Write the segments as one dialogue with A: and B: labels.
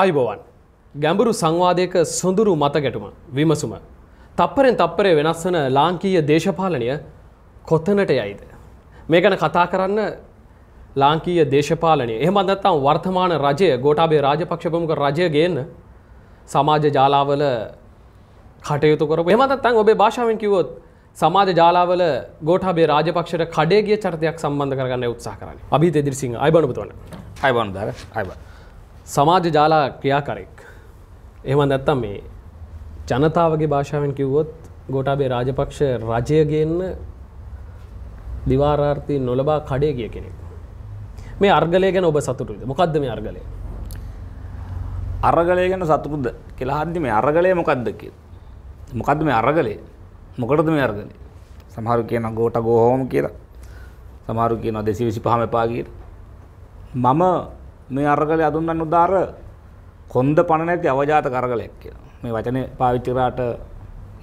A: ආයිබෝවන් ගැඹුරු සංවාධයක සොඳුරු මත ගැටුම විමසුම. තප්පරෙන් තප්පරේ වෙනස් වන ලාංකීය දේශපාලනය කොතනට යයිද. මේ ගැන කතා කරන්න ලාංකීය දේශපාලනය එහම දත්තම් වර්තමාන රජය ගෝටාබේ රාජපක්ෂපමක රජය ගන්න සමාජ ජාලාවල කටයුතු කරපු එමතත්තන් ඔබේ භාෂාවෙන් කිවොත් සමාජ ජාලාවල ගෝටාබේ රාජපක්ෂට කඩේගේ චරිතයක් සම්බන්ධ කරගන්න උත්සා කරන්න අභි දෙදිරිසිංහ අයිබනපුතුවන අයිබන්දර අයිබ. සමාජ ජාලා ක්‍රියාකරෙක් එහම නැත්තම් මේ ජනතාවගේ භාෂාවෙන් කිව්වොත් ගෝටාබේ රාජපක්ෂ රජයගෙන්න දිවාරාර්ථී නොලබා කඩේ ගිය කෙනෙක් මේ අර්ගලය ගැන ඔබ සතුටුද මොකක්ද මේ අර්ගලය අරගලය ගැන සතුරුද කෙලාහද්දි මේ අරගලය මොකක්දක
B: මොකක්ද මේ අරගලේ මොකටද මේ අර්ගලේ සමහරු කියන ගෝට ගෝහෝම කියලා සමහරු කියන දෙසි විසි පහම එපාගීර මම මේ අරගලය අඳුන්වන්න උදාර කොන්ද පණ නැති අවජාත කරගලයක් කියලා. මේ වචනේ පාවිච්චි කරාට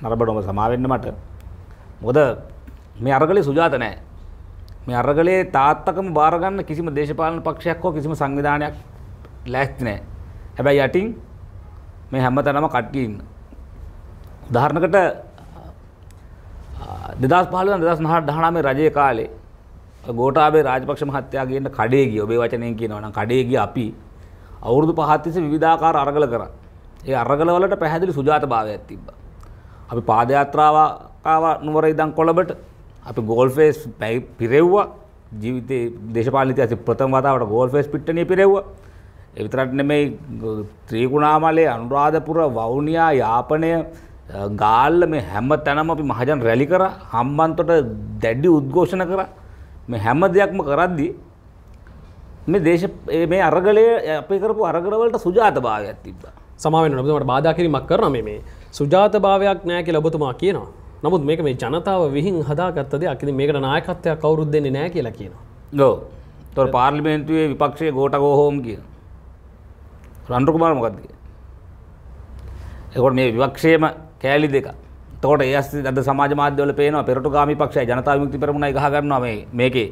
B: නරඹඩොම සමා වෙන්න මට. මොකද මේ අරගලේ සුජාත නැහැ. මේ අරගලේ තාත්තකම බාර ගන්න කිසිම දේශපාලන පක්ෂයක් හෝ කිසිම සංවිධානයක් ලෑස්ති නැහැ. හැබැයි යටින් මේ හැමතැනම කට්ටිය ඉන්න. උදාහරණකට 2015 2019 රජයේ කාලේ ගෝටාබේ රාජපක්ෂ මහත්තයාගේට කඩේ ගිය ඔබේ වචනයෙන් කියනවන කඩේ ගිය අපි අවුරුදු පහත්තිස විධාකාර අරගල කර ඒ අරගලවලට පැහැදිලි සුජාත භාවයක් තිබ්බ. අපි පාදයාත්‍රාවකාව නුවර ඉදං කොළබට අපි ගෝල්ෆේස් පැයි පිරෙව්වා ජීවිතේ දේශපාලිත ඇති ප්‍රථම වතාවට ගෝල්ෆේස් පිට්ටනය පිරෙව්වා එවිතරට නෙමෙයි ත්‍රීකුණාමලේ අනුරාධපුර වවුනියා යාපනය ගාල්ල මේ හැම තැනම අපි මහජන් රැලි කර හම්බන්තොට දැඩි උද්ඝෝෂණ කරා මේ හැම දෙයක්ම කරද්දි මේ දේශ මේ අරගලය අපි කරපු
A: අරගලවලට සුජාත භාවයක් තිබ්බා සමාවෙන් ඔබතුමාට බාධා කිරීමක් කරන මේ මේ සුජාත භාවයක් නැහැ කියලා ඔබතුමා කියනවා. නමුත් මේක මේ ජනතාව විහිං හදාගත්ත දෙයක්. ඉතින් මේකට නායකත්වයක් කවුරුත් දෙන්නේ නැහැ කියලා කියනවා.
B: ඔව්. ඒතොර පාර්ලිමේන්තුවේ විපක්ෂයේ ගෝඨගෝහෝම් කියන. රන්රු කුමාර මොකද්ද කියන්නේ? ඒකට මේ විපක්ෂයේම කෑලි දෙකක් තෝට ඒ අද සමාජ මාධ්‍යවල පේනවා පෙරටු ගාමි පක්ෂය ජනතා විමුක්ති පෙරමුණයි ගහ ගන්නවා මේ මේකේ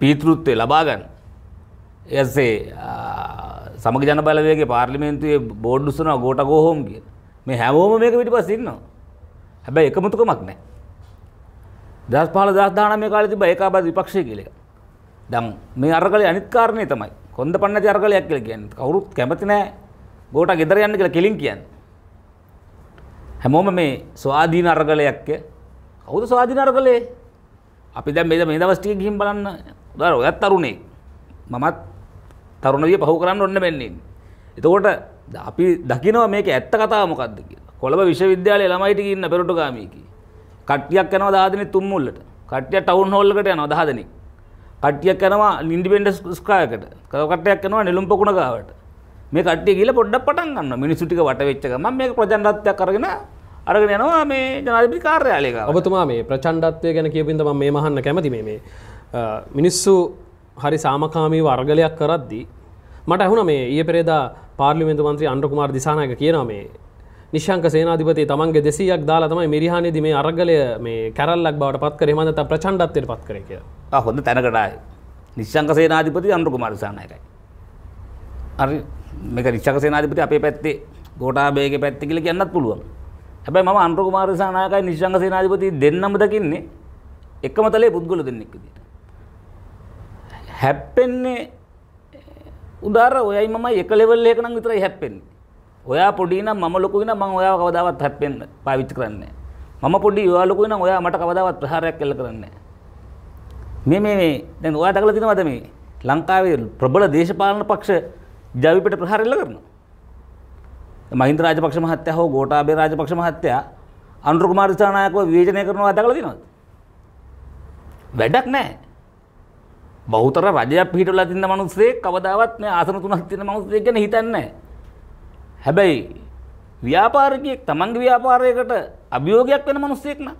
B: පීතෘත්වය ලබා ගන්න. එසේ සමග ජන බලවේගයේ පාර්ලිමේන්තුවේ බෝඩ් උසනවා ගෝට ගෝහොම් කියන. මේ හැමෝම මේක පිටිපස්සේ ඉන්නවා. හැබැයි එකමුතුකමක් නැහැ. 2015 2019 කාලේ තිබ්බ ඒකාබද්ධ විපක්ෂය කියලා එකක්. දැන් මේ අරගලේ අනිත් කාරණේ තමයි කොන්ද පන්නති අරගලයක් කියලා කියන්නේ. කවුරුත් කැමති නැහැ ගෝට ගෙදර යන්න කියලා කෙලින් කියන්නේ. හැමෝම මේ ස්වාධීන අරගලයක්ය කවුද ස්වාධීන අරගලේ අපි දැන් මේ මේ දවස් ටික ගිහින් බලන්න උදාර ඔයත් තරුණේ මමත් තරුණ විය පහු කරන්න ඔන්න මෙන්නේ එතකොට අපි දකිනවා මේක ඇත්ත කතාව මොකද්ද කියලා කොළඹ විශ්වවිද්‍යාලයේ ළමයිට ඉන්න පෙරටුගාමී කි කට්ටියක් යනවා 10 දෙනෙක් තුම්මුල්ලට කට්ටිය ටවුන් හෝල් එකට යනවා 10 දෙනෙක් කට්ටියක් යනවා ඉන්ඩිපෙන්ඩන්ස් ස්කෝයකට කට්ටියක් යනවා නෙළුම් පොකුණ ගාවට මේ කට්ටිය කියලා පොඩ්ඩක් පටන් ගන්න මිනිස්සු ටික වට වෙච්ච ගමන් මේක ප්‍රචණ්ඩත්වයක් අරගෙන
A: අරගෙන යනවා මේ ජනාධිපති කාර්යාලයට. ඔබතුමා මේ ප්‍රචණ්ඩත්වය ගැන කියපින්ද මම මේ මහන්න කැමති මේ මේ මිනිස්සු හරි සාමකාමී වර්ගලයක් කරද්දී මට ඇහුණ මේ ඊයේ පෙරේදා පාර්ලිමේන්තු මන්ත්‍රී අනුර කුමාර දිසානායක කියනවා මේ නිශංක සේනාධිපති තමන්ගේ දෙසීයක් දාලා තමයි මිරිහානේදී මේ අරගලය මේ කැරල්ලක් බවට පත් කරේ මම නැත්නම් ප්‍රචණ්ඩත්වයට පත් කරේ කියලා. ආ හොඳ තැනකට ආයේ. නිශංක සේනාධිපති අනුර කුමාර දිසානායකයි.
B: හරි මේක රික්ෂක සේනාධිපති අපේ පැත්තේ ගෝටාබේගේ පැත්ත කියලා කියන්නත් පුළුවන්. හැබැයි මම අනුර කුමාර දිසානායකයි නිශ්ශංග සේනාධිපති දෙන්නම දකින්නේ එකම තලයේ පුද්ගල දෙන්නෙක් විදියට. හැප්පෙන්නේ උදාර ඔයයි මමයි එක ලෙවල් එකක නම් විතරයි හැප්පෙන්නේ. ඔයා පොඩි නම් මම ලොකු වෙනා මම ඔයාව කවදාවත් හැප්පෙන්න පාවිච්චි කරන්නේ නැහැ. මම පොඩි ඔයා ලොකු වෙනා ඔයා මට කවදාවත් ප්‍රහාරයක් කළ කරන්නේ නැහැ. මේ මේ මේ දැන් ඔයා දකලා තියෙනවද මේ ලංකාවේ ප්‍රබල දේශපාලන පක්ෂ ජවිපට ප්‍රහාර එල්ල කරනවා මහින්ද රාජපක්ෂ මහත්තයා හෝ ගෝඨාභය රාජපක්ෂ මහත්තයා අනුර කුමාර දිසානායකව විවේචනය කරනවා දැකලා තියෙනවද වැඩක් නැහැ බෞතර රජයක් පිහිටවලා තියෙන මිනිස්සේ කවදාවත් මේ ආසන තුනක් තියෙන මිනිස්සෙක් ගැන හිතන්නේ නැහැ හැබැයි ව්‍යාපාරිකයෙක් තමන්ගේ ව්‍යාපාරයකට අභියෝගයක් වෙන මිනිස්සෙක් නම්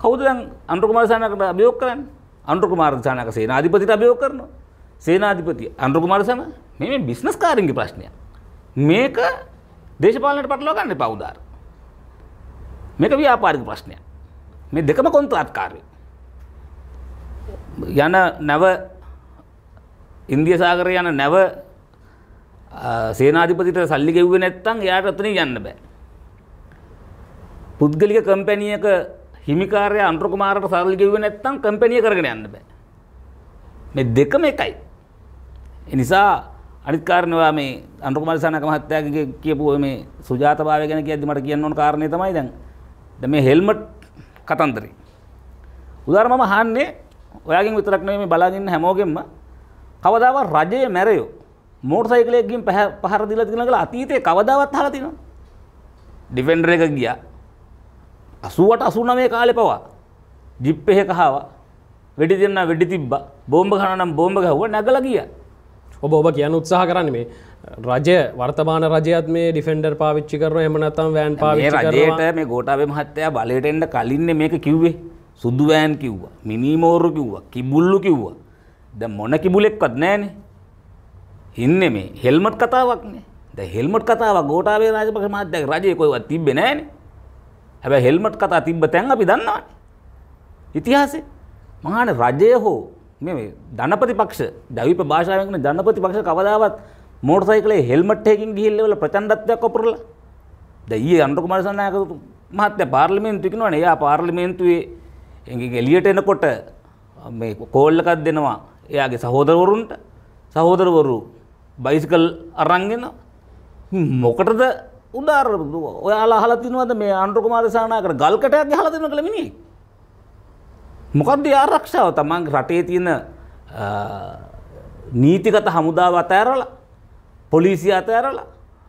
B: කවුද දැන් අනුර කුමාර දිසානායකට අභියෝග කරන්නේ අනුර කුමාර දිසානායක සේනාධිපතිට අභියෝග කරනවා සේනාධිපති අනුර කුමාර දිසානායක මේ බිස්නස් කාරන්ගේ ප්‍රශ්නය මේක දේශපාලනට පටලවා ගන්න පවදාර මේක ව්‍යාපාරික ප්‍රශ්නය මේ දෙකම කොන්ත්‍රාත්කාරය යන නැව ඉන්දිය සාගරය යන නැව සේනාධිපතිට සල්ලි ගෙව්වේ නැත්තම් එයාට අතනින් යන්න බෑ පුද්ගලික කම්පැනියක හිමිකාරය අන්ත්‍රකුමාරට සල්ලි ගෙව්වේ නැත්තම් කම්පැනිය කරගෙන යන්න බෑ මේ දෙකම එකයි ඒ නිසා අනිත් කාරණවා මේ අන්රුකුමරසානක මහත්තයාගේ කියපු මේ සුජාතභාවය ගැන කියද්දි මට කියන්න ඕන කාරණේ තමයි දැන් දැන් මේ හෙල්මට් කතන්දරේ උදාහරණ මම අහන්නේ ඔයාගෙන් විතරක් නෙමෙයි මේ බලාගෙන ඉන්න හැමෝගෙම කවදාවත් රජයේ මැරයෝ මෝටර් සයිකලයක ගිහින් පහර දීලා තියෙනවා කියලා අතීතේ කවදාවත් අහලා තියෙනවද ඩිෆෙන්ඩර් එක ගියා 88 89 කාලේ පවා ජිප් එකක ආවා
A: වෙඩි දෙන්නා වෙඩි තිබ්බා බෝම්බ ගහනවා නම් බෝම්බ ගහුවා නැගලා ගියා ඔබ ඔබ කියන උත්සාහ කරන්න මේ රජය වර්තමාන රජයත් මේ ඩිෆෙන්ඩර් පාවිච්චි කරන එමනත්තම් වෑන් පාවිච්චි රජයට මේ ගෝටාවේ මහත්තයා බලයටෙන්ට කලින්න මේක කිව්වේ සුදු වෑන් කිව්වා මිනිමෝරු
B: කිව්වා කිබුල්ලු කිව්වා ද මොන කිබුලෙක්වත් නෑනේ ඉන්න මේ හෙල්මට් කතාවක්නේ ද හෙල්මට් කතාව ගෝටාවේ රාජපක්ෂ මහත්තයා රජය කොයිවත් තිබ්බේ නෑනේ හැබැයි හෙල්මට් කතා තිබ්බ තැන් අපි දන්නවා ඉතිහාසෙ මහාන රජය හෝ මේ ධනපති පක්ෂ දවිප භාෂාවෙන් ධනපති පක්ෂ කවදාවත් මෝටසයිකලේ හෙල්මට් එකකින් ගිහිල්ලා වල ප්‍රචණ්ඩත්වයක් වපුරලා දැන් ඊයේ අනුර කුමාරසනායක මහත්තයා පාර්ලිමේන්තුවේ කිනවනේ එයා පාර්ලිමේන්තුවේ එළියට එනකොට මේ කෝල් එකක් දෙනවා එයාගේ සහෝදරවරුන්ට සහෝදරවරු බයිසිකල් අරන්ගෙන මොකටද උදාර ඔයාලා අහලා තිනවද මේ අනුර කුමාරසනායකට ගල්කටයක් ගහලා දෙනවා කියලා මිනිහේ මොකක්ද ආරක්ෂාව තමන් රටේ තියෙන නීතිගත හමුදාව අතෑරලා පොලිසිය අතෑරලා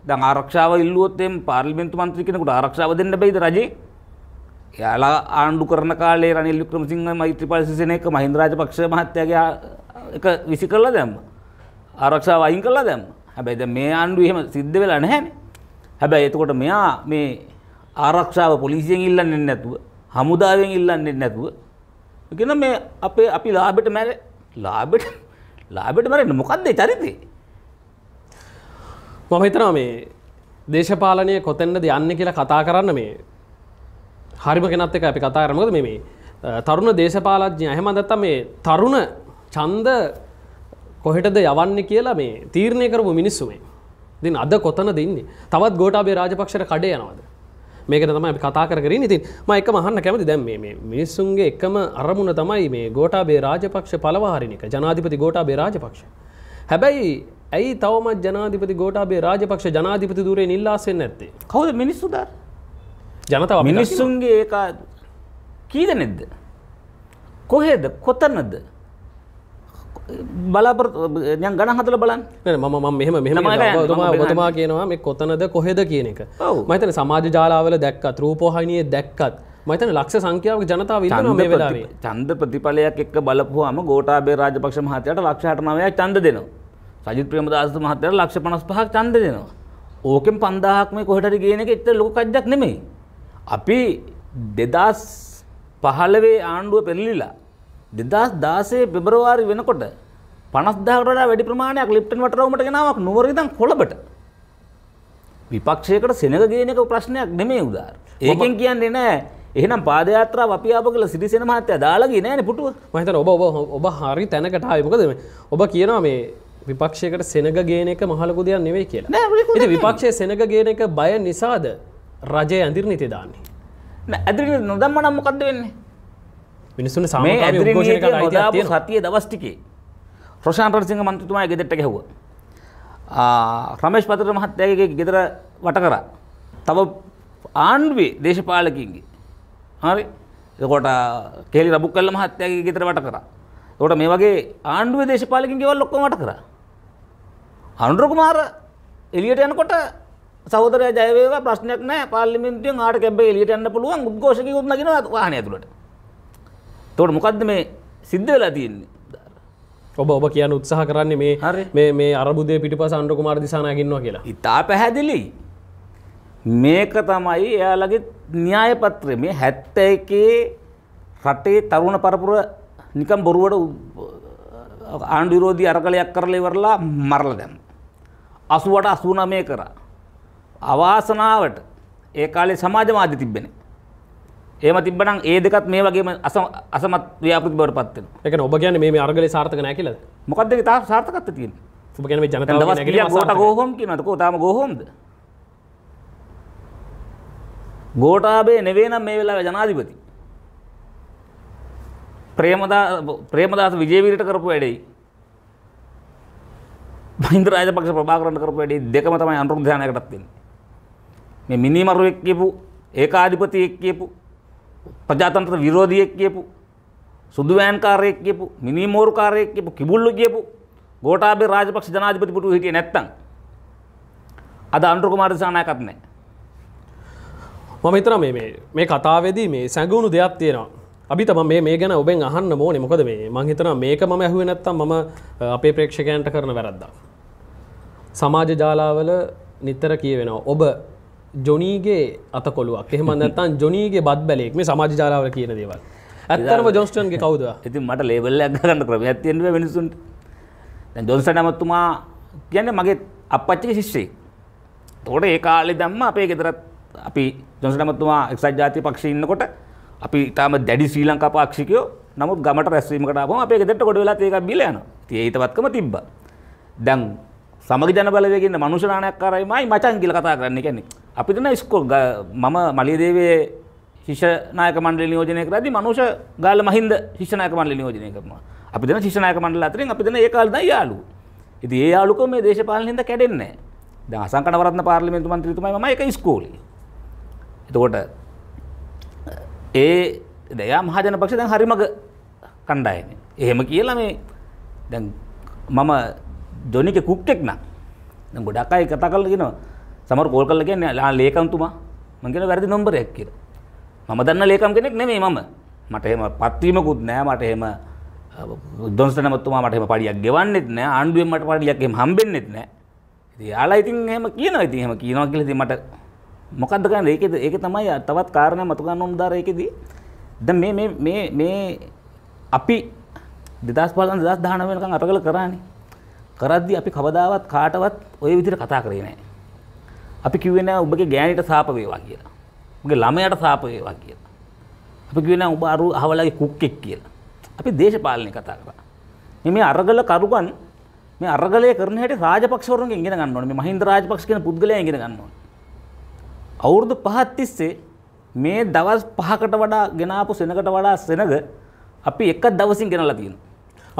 B: දැන් ආරක්ෂාව ඉල්ලුවොත් එම් පාර්ලිමේන්තු මන්ත්‍රී කෙනෙකුට ආරක්ෂාව දෙන්න බැයිද රජේ? එයාලා ආණ්ඩු කරන කාලේ රනිල් වික්‍රමසිංහ මෛත්‍රීපාල සිසේන එක මහින්ද රාජපක්ෂ මහත්තයාගේ එක විසි කළා දැම්ම. ආරක්ෂාව අයින් කළා දැම්ම. හැබැයි දැන් මේ ආණ්ඩුව එහෙම සිද්ධ වෙලා නැහැනේ. හැබැයි එතකොට මෙයා මේ ආරක්ෂාව පොලිසියෙන් ඉල්ලන්නේ නැතුව හමුදාවෙන් ඉල්ලන්නේ නැතුව ගෙන මේ
A: අපේ අපි ලාබෙට මැර ලාබෙට ලාබෙට මැරෙන මොකක්දේ චරිතේ මම හිතනවා මේ දේශපාලනය කොතෙන්ද යන්න කියලා කතා කරන්න මේ හරිම කෙනත් එක අපි කතා කරමකද මේ තරුණ දේශපාලජ්ඥය හැම දත්ත මේ තරුණ චන්ද කොහෙටද යවන්න කියලා මේ තීරණය කරපු මිනිස්සුමේ දින් අද කොතන දෙන්නේ තවත් ගෝටාබේ රාජපක්ෂට කඩේ යනවද මේක තමයි කතා කර ඉතින් මයික මහන්න කැමති දැම් මේ මිනිස්සුන්ගේ එකම අරමුණ තමයි මේ ගෝටාබේ රාජපක්ෂ පලවාහරිනික ජනාධිපති ගෝටාබේ රාජපක්ෂ. හැබැයි ඇයි තවමත් ජනාධිපති ගෝටාබේ රාජපක්ෂ ජනාධිපති දුරේ නිල්ලාසෙන් ඇත්තේ කවද මිනිස්සුද ජනතාව මිනිස්සුන්ගේ ඒ කීද නෙද්ද. කොහේද කොතනද බලාපර යන් ගණ හතල බලන් මම ම මෙහම මෙහම ගතුමා කියනවා මේ කොතනද කොහෙද කියන එක මතන සමාජ ජාලාවල දැක්කත් රූපෝහනිය දැක්කත් මතන ලක්ෂ සංඛ්‍යාවක් ජනතාව වෙලාේ චන්ද ප්‍රතිඵලයක්
B: එක් බලපුහම ගෝටාබේ රාජපක්ෂ මහතයට ලක්ෂාටනවයක් චන්ද දෙනවා සජිත් ප්‍රම දස් මහතයට ලක්ෂ පනස් පහක් චන්ද දෙනවා ඕකෙන් පන්දාහක්ම කොහටරි කියන එක එත ලොකජ්ජක් නෙමෙයි අපි දෙදස් පහලවේ ආණ්ඩුව පෙරලිලා දෙදස් දාසේ පෙබරවාරි වෙනකොට පනස්දාකරට වැඩි ප්‍රමාණයක් ලිප්ටන් වටරවමට ගෙනාවක් නුවරරිතන් කොළබට විපක්ෂයකට සෙනක ගේනක ප්‍රශ්නයක් නෙමේ උදාර
A: ඒකෙන් කියන්නේ නෑ එහනම් පාදයාත්‍ර අපියාප කල සිරිසෙන මහත්තය දාලාගේ නෑන පුටුව මහිත ඔබ ඔබ ඔබ හරි තැනකට අයමකදම ඔබ කියනවා මේ විපක්ෂයකට සෙනග ගේනක මහලකු දෙයක් නෙවෙයි කියලා ඉති විපක්ෂය සෙනග ගේනක බය නිසාද රජය ඇඳිර් නිතිදාන්නේ ඇදිරි
B: නොදම්මනම් මොකක්ද වෙන්නේ
A: මිනිස්සුන සමේ ඇදරි
B: සතිය දවස්ටිකේ ප්‍රශාන් ප්‍රසිංහ මන්තුතුමා ගෙදෙට්ට ගැහුව රමේෂ් පතර මහත්තයගේ ගෙදර වට කරා තව ආණ්ඩුවේ දේශපාලකින්ගේ හරි එකොට කෙලි රබු කල්ල මහත්තයගේ ගෙතර වට කරා කොට මේ වගේ ආණ්ඩුව දේශපාලකින් ගෙවල් ලොක්කො වට කරා අනුරුකුමාර එලියට යනකොට සහෝදරය ජයවේවා ප්‍රශ්නයක් නෑ පාර්ලිමෙන්තුවෙන් ආට කැබ්බේ එලියට යන්න පුළුවන් උද්ඝෝෂකයෙකුත් නගිනවා වාහනය ඇතුළට තොට මොකක්ද මේ
A: සිද්ධ වෙලා තියන්නේ ඔබ ඔබ කියන උත්සාහ කරන්නේ මේ හරි මේ අරබුදය පිටිපස අන්ඩකුමාර දිසානාගන්නවා කියලා ඉතා පැහැදිලි මේක තමයි එයාලගේ
B: න්‍යාය පත්‍රය මේ හැත්ත එකේ රටේ තරුණ පරපුර නිකම් බොරුවට ආණ්ඩු විරෝධී අරකලයක් කරලා ඉවරලා මරලා දැම්ම. 80ට 89 කරා. අවාසනාවට ඒ කාලේ සමාජවාදී තිබ්බනේ. ඒම තිබන ඒ දෙකත් මේ වගේ අස අසමත් ව්‍යාපෘති බවට පත්වෙන
A: එක ඔබ ගැන මේ අරගල සාර්ථක නැ කියල මොකද තා සාර්ථකත් තියෙන ගැන ජනත ගෝහොම
B: කියනතකෝ තාම ගොහොමද ගෝටාබේ නෙවේනම් මේ වෙලා ජනාධිපති ප්‍රේමදා ප්‍රේමදාස විජේවිරට කරපු වැඩයි බහින්ද රාජපක්ෂ ප්‍රභාකරන්න කරපු වැඩේ දෙකම තමයි අනුරුද්ධානයකටත් වෙන්නේ මේ මිනිමරුවෙක් කියපු ඒකාධිපතියෙක් කියපු ප්‍රජාතන්ත්‍ර විරෝධියෙක් කියපු සුදුවෑන්කාරයෙක් කියපු මිනිමෝරුකාරයෙක් කියපු කිබුල්ලු කියපු ගෝඨාභය රාජපක්ෂ ජනාධිපතිපුටු හිටියේ නැත්තම්
A: අද අනුර කුමාර දිසානායකත් නැහැ. මම හිතන මේ මේ මේ කතාවේදී මේ සැඟවුණු දෙයක් තියෙනවා. අපි තම මේ මේ ගැන ඔබෙන් අහන්න ඕනේ මොකද මේ මං හිතනවා මේක මම ඇහුවේ නැත්තම් මම අපේ ප්‍රේක්ෂකයන්ට කරන වැරද්දක්. සමාජ ජාලාවල නිතර කියවෙනවා ඔබ ජොනීගේ අතකොළුවක් එහෙම නත්තන් ජොනීගේ බත් බැලෙක් මේ සමාජ ජාලාව කියන දේවල් ඇත්තරම ජොස්ටන්ගේ කවුද ඇති මට
B: ලේබල්ලයක් කරන්න ක්‍රම ඇතිෙන්ව මිනිසුන්ට ජොන්සට නමත්තුමා කියන්න මගේ අපච්චි ශිෂ්්‍රී තෝට ඒ කාලෙ දම්ම අපේ ගෙදරත් අපි ජොන්සට නමත්තුමා එක්සත් ජාති පක්ෂඉන්නකොට අපි ඉතාම දැඩි ශ්‍රී ලංකා පාක්ෂිකයෝ නමුත් ගමට රැස්වීමකට අපම අපේ ගෙදට කොට වෙලා ඒක බිලයන ඒතවත්කම තිබ්බ දැන් සමග ජන බලවයගන්න මනුෂනානයක් කරයිමයි මචන් කියල කතා කරන්න කැන්නේ අපිටන ස්කෝ මම මලියදේවේ ශිෂනායක මණ්ඩල නියෝජනය කරදි මනුෂ ගාල මහින්ද ශිෂනායක මණ්ඩල නියෝජනය කරනවා අපිදන ශිෂනායක මණ්ඩල අතරින් අපිදන ඒ කාල්ද යාලු ඉති ඒ යාලුක මේ දේශපාලහිද කැඩෙන්නේ දසංකනවරත්න පාර්ලිමෙන්තු මන්ත්‍රීතුමයි ම එක ස්කෝලි එතකොට ඒ දයා මහජන පක්ෂ දැන් හරිමග කණ්ඩායන එහෙම කියලා මේ දැන් මම ජොනික කුක්ටෙක් නම් ගොඩක් අයි කතා කරලා කියනවා සමහර කෝල් කරලා කියන්නේ ලා ලේකම්තුමා මං කියන වැරදි නම්බරයක් කියලා මම දන්න ලේකම් කෙනෙක් නෙමෙයි මම මට එහෙම පත්වීමකුත් නෑ මට එහෙම දොන්ස්තනමතුමා මට එහෙම පඩියක් ගෙවන්නෙත් නෑ ආණ්ඩුවෙන් මට පඩියක් එහෙම හම්බෙන්නෙත් නෑ ඉතින් යාලා ඉතින් එහෙම කියනවා ඉතින් එහෙම කියනවා කියලා ඉතින් මට මොකද්ද කරන්නේ ඒකේ ඒක තමයි තවත් කාරණා මතු ගන්න ඕන දාර ඒකෙදී දැන් මේ මේ මේ මේ අපි 2015 2019 වෙනකන් අරගල කරානේ කරද්දි අපි කවදාවත් කාටවත් ওই විදිහට කතා කරේ නැහැ. අපි කිව්වේ නැහැ ඔබගේ ගෑණිට සාප වේවා කියලා. ඔබගේ ළමයාට සාප වේවා කියලා. අපි කිව්වේ නැහැ ඔබ අරු අහවලාගේ කුක්කෙක් කියලා. අපි දේශපාලනේ කතා කරා. මේ මේ අරගල කරුගන් මේ අරගලය කරන හැටි රාජපක්ෂවරුන්ගෙන් ඉගෙන ගන්න ඕනේ. මේ මහින්ද රාජපක්ෂ කියන පුද්ගලයා ඉගෙන ගන්න ඕනේ. අවුරුදු පහක් තිස්සේ මේ දවස් පහකට වඩා ගෙනාපු සෙනකට වඩා සෙනග අපි එක දවසින්
A: ගෙනලා තියෙනවා.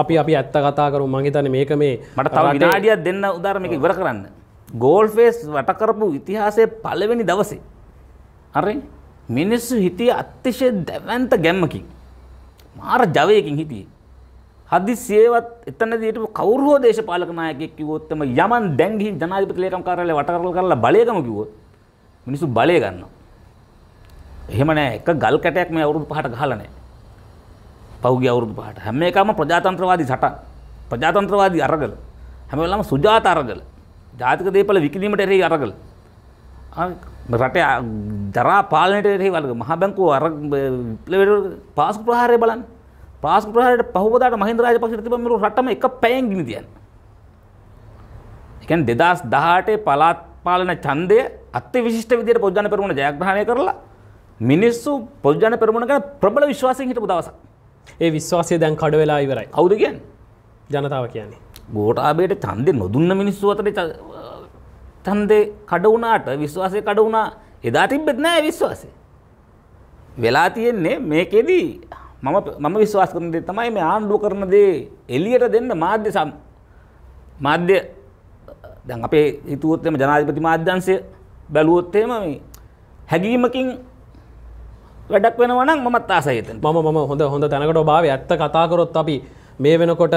A: අපි අපි ඇත්ත කතා කරු මගේ තන මේක මේ මට තව විනාඩියක් දෙන්න උදාරමක ඉවර
B: කරන්න. ගෝල් ෆේස් වටකරපු ඉතිහාසය පලවෙනි දවසේ. අරේ මිනිස්සු හිටිය අත්තිශය දැවන්ත ගැම්මකින්. මාර ජවයකින් හිටිය. හදි සේවත් එතනදට කවරෝ දේශපාලකනායකෙක් කිවොත්තම යමන් දැන්ගින් ජනාධිපති ලේකම් කාරල වටරල කරලා බලයකම කිවොත් මිනිසු බලය ගන්න. එහෙම නෑ එක ගල් කැටයක් මේ අවුරුදු පහට ගහලා නෑ. පෞගිය අවුරුදු පහට හැම එකම ප්‍රජාතන්ත්‍රවාදී සටන් ප්‍රජාතන්ත්‍රවාදී අරගල හැම වෙලාවම සුජාත අරගල ජාතික දේපල විකිණීමට එරෙහි අරගල රටේ ජරා පාලනයට එරෙහි වල්ග මහ බැංකුව අර පාස්කු ප්‍රහාරය බලන්න පාස්කු ප්‍රහාරයට පහුවදාට මහින්ද රාජපක්ෂ තිබෙන මෙරු රටම එක පැයෙන් ගිනි තියන. ඒ කියන්නේ 2018 පළාත් පාලන ඡන්දය අත්විශිෂ්ට විදිහට පොදුජන පෙරමුණ ජයග්‍රහණය කරලා මිනිස්සු පොදුජන පෙරමුණ ගැන ප්‍රබල විශ්වාසයෙන් හිටපු දවසක්. ඒ විශ්වාසය දැන් කඩ වෙලා ඉවරයි කවුද කියන් ජනතාව කියන්නේ ගෝටාබේට චන්දය නොදුන්න මිනිස්සු අතර තන්දේ කඩ වුණාට විශ්වාසය කඩ වුණා එදා තිබෙත් නෑ විශ්වාසය වෙලා තියෙන්නේ මේකෙදී මම මම විශ්වාස කරන දේ තමයි මේ ආණ්ඩුව කරන දේ එලියට දෙන්න මාධ්‍ය සම් මාධ්‍ය දැන් අපේ හිතුවොත් එම ජනාධිපති මාධ්‍යංශය බැලුවොත් එහෙම මේ හැඟීමකින්
A: වැඩක් වෙනවන මත් ආසහිත ම ම හොඳ හොඳ තැනකට බාව ඇත්ත කතාකරොත් අපි මේ වෙනකොට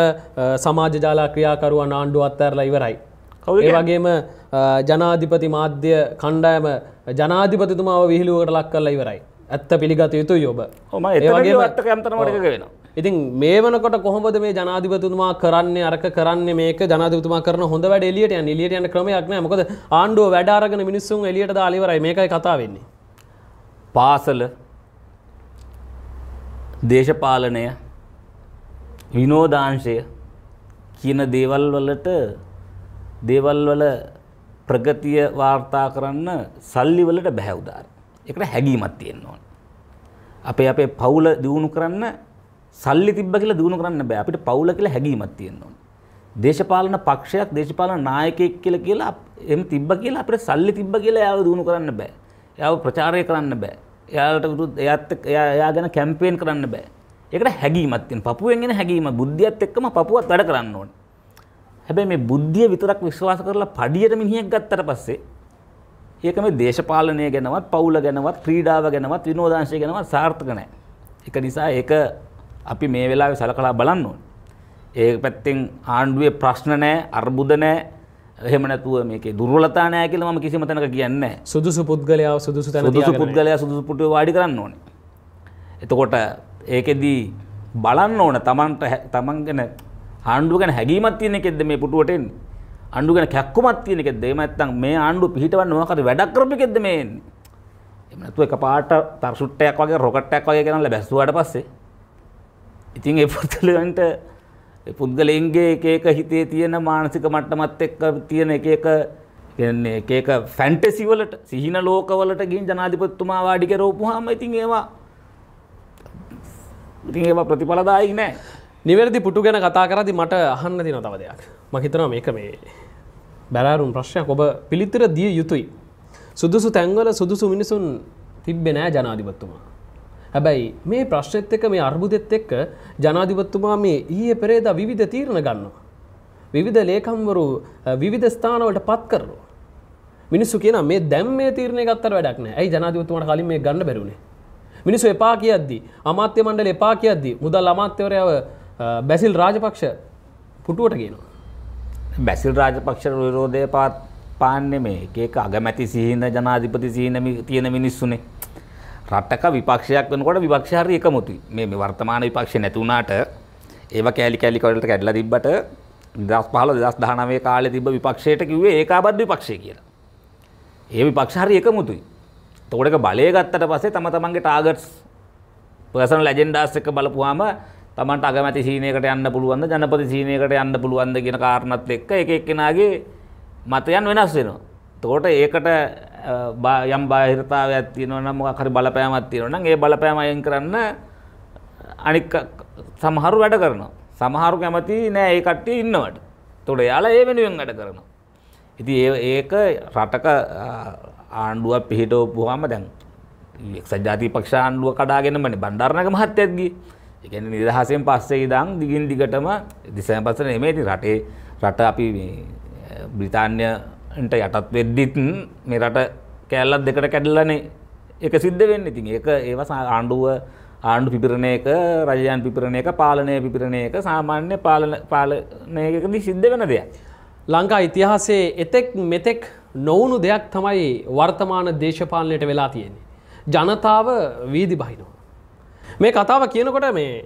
A: සමාජ ජාලා ක්‍රියාකරුවන් ආණ්ඩු අත්තැරලා ඉවරයි. ඒ වගේම ජනාධිපති මාධ්‍ය කණ්ඩෑම ජනාධිපතිතුමාව විහිලුවට ලක් කරලා ඉවරයි. ඇත්ත පිළිගත යුතු යොබ හොම ඒගේ ඇත්ත කැම්තනමටක වෙන. ඉතින් මේ වනකොට කොහොමද මේ ජනාධිපතුමා කරන්නේ අරක කරන්නේ මේක ජනාධිපතුමා කරන හොඳ වැඩ එලියට යන එලියට යන ක්‍රමයක් නෑ මොකද ආණ්ඩුව වැඩ අරගෙන මිනිස්සුන් එලියට දාලා ඉවරයි මේකයි කතා වෙන්නේ. පාසල දේශපාලනය
B: විනෝදාංශය කියන දේවල් වලට දේවල් වල ප්‍රගතිය වාර්තා කරන්න සල්ලි වලට බෑ උදාර. ඒකට හැගීමක් තියෙන්න ඕන. අපේ අපේ පවුල දියුණු කරන්න සල්ලි තිබ්බ කියලා දියුණු කරන්න බෑ. අපිට පවුල කියලා හැගීමක් තියෙන්න ඕන. දේශපාලන පක්ෂයක් දේශපාලන නායකයෙක් කියලා කියලා එම් තිබ්බ කියලා අපිට සල්ලි තිබ්බ කියලා යාව දියුණු කරන්න බෑ. යාව ප්‍රචාරය කරන්න බෑ. එයාට විරුද්ධ එයාත් එයා ගැන කැම්පේන් කරන්න බෑ. ඒකට හැගීමක් තියෙන. පපුවෙන් එන හැගීම බුද්ධියත් එක්කම පපුවත් වැඩ කරන්න ඕනේ. හැබැයි මේ බුද්ධිය විතරක් විශ්වාස කරලා පඩියට මිනිහෙක් ගත්තට පස්සේ ඒක මේ දේශපාලනය ගැනවත් පවුල ගැනවත් ක්‍රීඩාව ගැනවත් විනෝදාංශය ගැනවත් සාර්ථක නැහැ. ඒක නිසා ඒක අපි මේ වෙලාවේ සලකලා බලන්න ඕනේ. ඒ පැත්තෙන් ආණ්ඩුවේ ප්‍රශ්න නැහැ, අර්බුද නැහැ, හෙමනැතුව මේක දුරලතානය කියල ම කිසි මතනක කියන්න
A: සුදුසු පුද්ගලයා සුදුසු සුදුසු පුද්ගලයා
B: සුදුසු පුට වාඩි කරන්න ඕන. එතකොට ඒකෙදී බලන්න ඕන තමන්ට තමන් ගැන ආණ්ඩුව ගැන හැගීමත් තියෙන එකෙද මේ පුටුවටෙන් අන්ඩු ගැන කැක්කුමත් තියෙන එකෙද මත්තන් මේ ආණ්ඩු පිහිටවන්න නොකර වැඩක් කරපි එකෙද මේන් එමනතු එක පාට තර්සුට්ටයක් වගේ රොකට්ටයක් වගේ කරනල බැස්සුවට පස්සේ ඉතින් ඒ පුද්ගලයන්ට පුද්ගලයන්ගේ එක එක හිතේ තියෙන මානසික මට්ටමත් එක්ක තියෙන එක එක කියන්නේ එක එක ෆැන්ටසි වලට සිහින ලෝකවලට ගිහින් ජනාධිපතිතුමා වාඩි
A: කරවපුවාම ඉතින් ඒවා ඉතින් ඒවා ප්‍රතිඵලදායී නෑ. නිවැරදි පුටු ගැන කතා කරද්දි මට අහන්න තියෙන තව දෙයක්. මම හිතනවා මේක මේ බැලෑරුම් ප්‍රශ්නයක් ඔබ පිළිතුර දිය යුතුයි. සුදුසු තැන්වල සුදුසු මිනිසුන් තිබ්බේ නෑ ජනාධිපතිතුමා. හැබැයි මේ ප්‍රශ්නෙත් එක්ක මේ අර්බුදෙත් එක්ක ජනාධිපතිතුමා මේ ඊයේ පෙරේදා විවිධ තීරණ ගන්නවා. විවිධ ලේකම්වරු විවිධ ස්ථානවලට පත් කරනවා. මිනිස්සු කියන මේ දැම් මේ තීරණය ගත්තර වැඩක් නෑ. ඇයි ජනාධිපතිතුමාට කලින් මේ ගන්න බැරුණේ? මිනිස්සු එපා කියද්දි අමාත්‍ය මණ්ඩලය එපා කියද්දි මුදල් අමාත්‍යවරයව බැසිල් රාජපක්ෂ පුටුවට කියනවා. බැසිල් රාජපක්ෂ විරෝධය
B: පාත් පාන්නේ මේ එක අගමැති සිහින ජනාධිපති සිහින තියෙන මිනිස්සුනේ. රට්ටක විපක්ෂයක් වනකොට විපක්ෂහරි එකමුතුයි මේ වර්තමාන විපක්ෂ නැතිවුණාට ඒව කෑලි කැලිකොලට කැඩලා තිබ්බට දස් පහල දස් දානාවේ කාලෙ තිබ විපක්ෂයට කිව්වේ ඒකාබද්ධ විපක්ෂය කියලා. ඒ විපක්ෂහරි එකමුතුයි. තෝඩක බලය ගත්තට පස්සේ තම තමන්ගේ ටාගට්ස් පර්සනල් ඇජෙන්ඩාස් එක බලපුවාම තමන්ට අගමැති සීනයකට යන්න පුළුවන්ද ජනපති සීනයකට යන්න පුළුවන්ද කියන කාරණත් එක්ක එක එක්කෙනාගේ මතයන් වෙනස් වෙනවා. තෝට ඒකට යම් බාහිරතාව ඇතිනවන මොකරි බලපෑමත් තියෙනවන ඒ බලපෑමයෙන් කරන්න අනික් සමහරු වැඩ කරනවා. සමහරු කැමති නෑ ඒ කට්ටිය ඉන්නවට. තොට යාලා ඒ වෙනුවෙන් වැඩ කරනවා. ඉති ඒක රටක ආණ්ඩුවක් පිහිටෝපුහම දැන් එක්ස ජාති පක්ෂ ආණ්ඩුව කඩාගෙනමන බණ්ඩාරණක මහත්තයත්ගේ එකන නිදහසෙන් පස්සේ දං දිගින් දිගටම දිසැන් පසන එමේති රටේ රට අපි බ්‍රිතාන්්‍ය ට යටත් වෙද්දිත් මේ රට කෑල්ලත් දෙකට කැඩල්ලනේ එක සිද්ධ වෙන්න ඉතින් ඒක ඒවා ආණ්ඩුව ආණ්ඩු පිපිරණ එක රජයන් පිපිරණ එක පාලනය පිපිරණ
A: එක සාමාන්‍ය පාලනයකදී සිද්ධ වෙන දෙයක්. ලංකා ඉතිහාසේ එතෙක් මෙතෙක් නොවුණු දෙයක් තමයි වර්තමාන දේශපාලනයට වෙලා තියෙන්නේ. ජනතාව වීදි බහිනවා. මේ කතාව කියනකොට මේ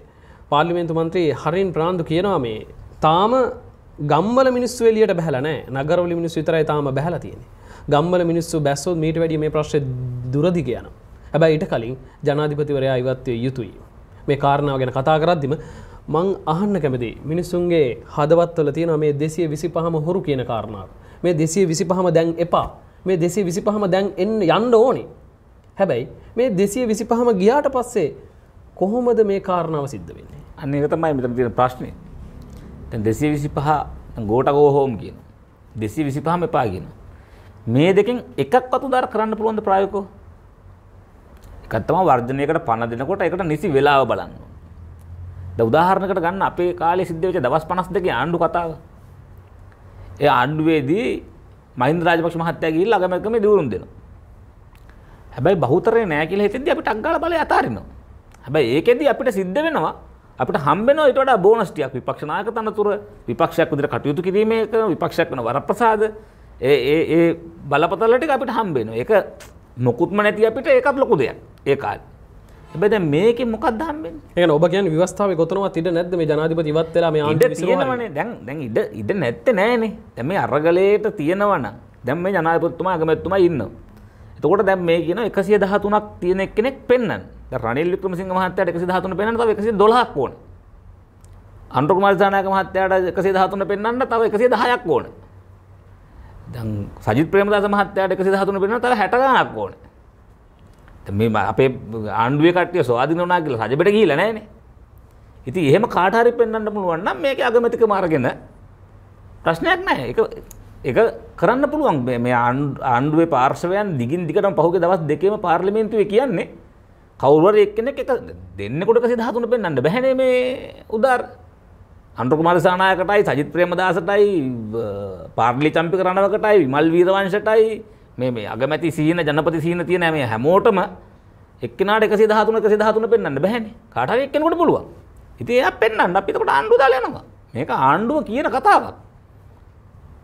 A: පාර්ලිමේන්තු මන්ත්‍රී හරින් ප්‍රාන්දු කියනවා මේ තාම ගම්බල මිනිස්සු එලියට බැහලනෑ නගරවල මිනිස් විතරයි තාම බැහල තියෙන ගම්බල මිනිස්සු බැස්සෝ මීට වැඩිය මේ ප්‍රශ්ය දුරදි කියන හැබැයි ඊට කලින් ජනාධිපතිවරයා ඉවත්වය යුතුයි මේ කාරණාව ගැන කතා කරද්දිම මං අහන්න කැමති මිනිස්සුන්ගේ හදවත්වල තියෙන මේ දෙසිය විසි පහම හොරු කියන කාරණාව මේ දෙසිය විසි පහම දැන් එපා මේ දෙසේ විසි පහම දැන් එන්න යන්න ඕනි හැබැයි මේ දෙසිය විසි පහම ගියාට පස්සේ කොහොමද මේ කාරණාව සිද්ධ වෙන්නේ අන්න එක තමයි මෙතන තියෙන
B: ප්‍රශ්නේ දෙසේ විසි පහ ගෝටගෝ හෝම් කියන. දෙසි විසි පහම එපා කියන. මේ දෙකින් එකක් අතු දර කරන්න පුළුවන්ද ප්‍රායකෝ එකත්තම වර්ධනයකට පණ දෙනකොට එකට නිසි වෙලාව බලන්න. ද උදාහරණකට ගන්න අපේ කාලේ සිද්ධ වෙච්ච දවස් 52 ආණ්ඩු කතාව. ඒ ආණ්ඩුවේදී මහින්ද රාජපක්ෂ මහත්තයා ගිහිල්ලා අගමැතිකමේ දියුරුම් දෙනවා. හැබැයි බහුතරේ නෑ කියලා හිතෙද්දී අපි ටක් ගාලා බලේ අතාරිනවා. හැබැයි ඒකෙදී අපිට සිද්ධ වෙනවා අපට හම්බෙන ඊට වඩා බෝනස් ටිකක් විපක්ෂ නායක තනතුර විපක්ෂයක් විදිහට කටයුතු කිරීමේක විපක්ෂයක් වෙන වරප්‍රසාද ඒ ඒ ඒ බලපතල ටික අපිට හම්බෙනවා. ඒක මොකුත්ම නැති අපිට ඒකත් ලොකු දෙයක්
A: ඒ කාලේ. හැබැයි මේක මොකක්ද හම්බෙන්නේ? ඒක ඔබ කියන්නේ ව්‍යවස්ථාවේ ගොතනවා තිඩ නැද්ද මේ ජනාධිපති ඉවත් වෙලා මේ ආණ්ඩුව විසිරුවානේ. දැන් දැන් ඉඩ ඉඩ නැත්තේ නෑනේ. දැන් මේ අරගලයට තියෙනවා
B: නම් දැන් මේ ජනාධිපතිතුමා අගමැතිතුමා ඉන්නවා. එතකොට දැන් මේ කියන 113ක් තියෙන එක්කෙනෙක් පෙන්වන්න. රනිල් වික්‍රමසිංහ මහත්තයාට 113 පෙන්වන්න තව 112ක් ඕන. අනුර කුමාර දිසානායක මහත්තයාට 113 පෙන්වන්න තව 110ක් ඕන. දැන් සජිත් ප්‍රේමදාස මහත්තයාට 113 පෙන්වන්න තව 60 ගණක් ඕන. දැන් මේ අපේ ආණ්ඩුවේ කට්ටිය සෝවාදීන වුණා කියලා සජබෙට ගිහිල්ලා නැහනේ. ඉතින් එහෙම කාට හරි පෙන්වන්න පුළුවන් නම් මේකේ අගමැතික මාර්ගෙන ප්‍රශ්නයක් නැහැ. ඒක ඒක කරන්න පුළුවන් මේ ආණ්ඩුවේ පාර්ශවයන් දිගින් දිගටම පහුගිය දවස් දෙකේම පාර්ලිමේන්තුවේ කියන්නේ කවුරුවර එක්කෙනෙක් එක දෙන්නකොට සිදහතුන පෙන්න්න බැහැනේ මේ උදර් අන්ුකුමාරසානායකටයි සජිත් ප්‍රේමදාසටයි පාර්ලි චම්පි කරනවකටයි විමල් වීරවංශටයි මේ මේ අගමැති සීන ජනපති සීන තියෙන මේ හැමෝටම එක්කනට එක සිදහතුන එක සිදහතුන පෙන්න්න බැහැනි කාටර එක්කෙනකොට පුළුවන් ඉතින් එයා පෙන්වන්න අපි එතකොට ආණ්ඩුව දාලා යනවා.
A: මේක ආණ්ඩුව කියන කතාවක්.